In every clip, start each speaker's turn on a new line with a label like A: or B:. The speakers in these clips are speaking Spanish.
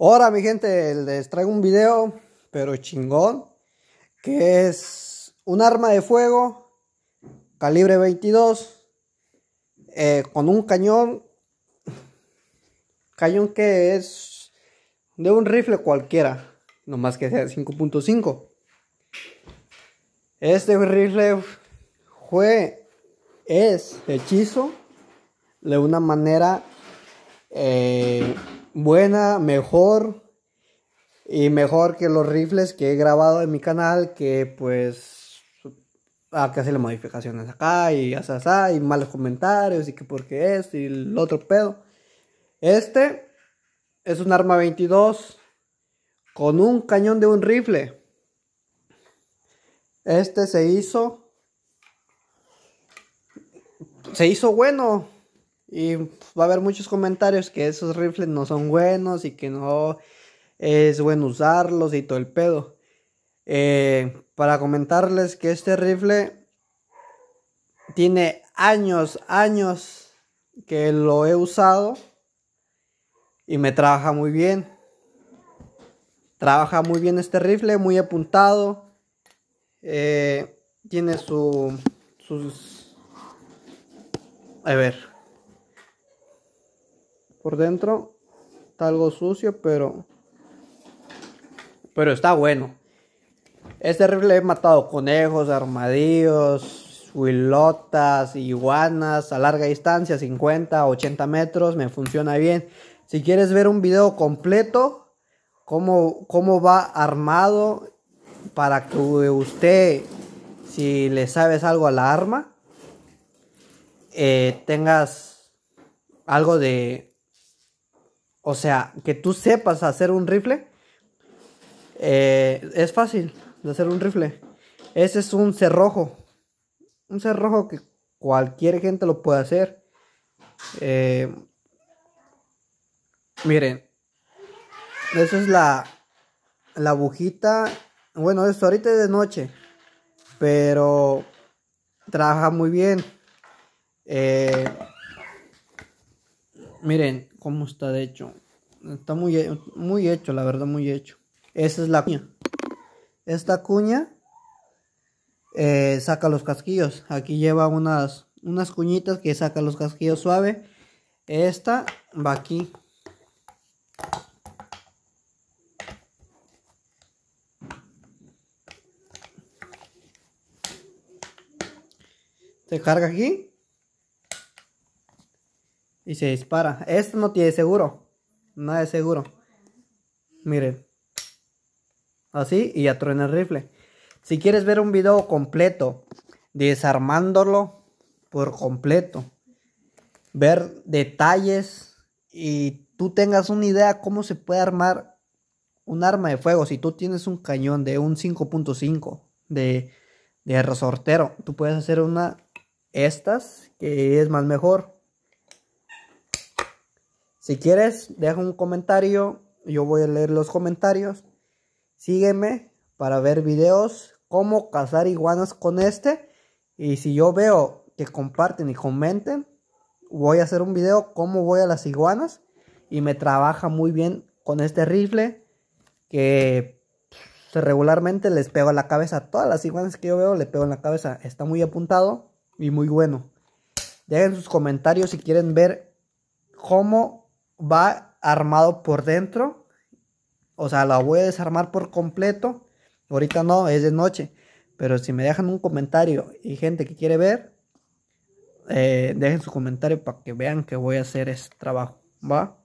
A: Ahora mi gente, les traigo un video, pero chingón, que es un arma de fuego, calibre 22, eh, con un cañón, cañón que es de un rifle cualquiera, no más que sea 5.5. Este rifle fue, es hechizo de una manera... Eh, buena, mejor y mejor que los rifles que he grabado en mi canal, que pues a ah, que las modificaciones acá y así, y malos comentarios y que porque es y el otro pedo. Este es un arma 22 con un cañón de un rifle. Este se hizo. Se hizo bueno. Y va a haber muchos comentarios que esos rifles no son buenos y que no es bueno usarlos y todo el pedo. Eh, para comentarles que este rifle tiene años, años que lo he usado y me trabaja muy bien. Trabaja muy bien este rifle, muy apuntado. Eh, tiene su, sus... A ver, por dentro está algo sucio, pero pero está bueno. Este rifle he matado conejos, armadillos, huilotas, iguanas a larga distancia, 50, 80 metros, me funciona bien. Si quieres ver un video completo, cómo, cómo va armado para que usted, si le sabes algo a la arma, eh, tengas algo de o sea, que tú sepas hacer un rifle, eh, es fácil de hacer un rifle. Ese es un cerrojo. Un cerrojo que cualquier gente lo puede hacer. Eh, miren, esa es la, la bujita. Bueno, esto ahorita es de noche, pero trabaja muy bien. Eh, Miren cómo está de hecho. Está muy, muy hecho, la verdad, muy hecho. Esa es la cuña. Esta cuña eh, saca los casquillos. Aquí lleva unas, unas cuñitas que saca los casquillos suave. Esta va aquí. Se carga aquí y se dispara. Esto no tiene seguro. Nada de seguro. Miren. Así y ya truena el rifle. Si quieres ver un video completo desarmándolo por completo, ver detalles y tú tengas una idea cómo se puede armar un arma de fuego. Si tú tienes un cañón de un 5.5 de, de resortero, tú puedes hacer una estas que es más mejor. Si quieres, deja un comentario. Yo voy a leer los comentarios. Sígueme para ver videos cómo cazar iguanas con este. Y si yo veo que comparten y comenten, voy a hacer un video cómo voy a las iguanas. Y me trabaja muy bien con este rifle que regularmente les pego a la cabeza. Todas las iguanas que yo veo Le pego en la cabeza. Está muy apuntado y muy bueno. Dejen sus comentarios si quieren ver cómo va armado por dentro. O sea, la voy a desarmar por completo. Ahorita no, es de noche. Pero si me dejan un comentario y gente que quiere ver, eh, dejen su comentario para que vean que voy a hacer ese trabajo. ¿Va?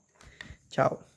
A: Chao.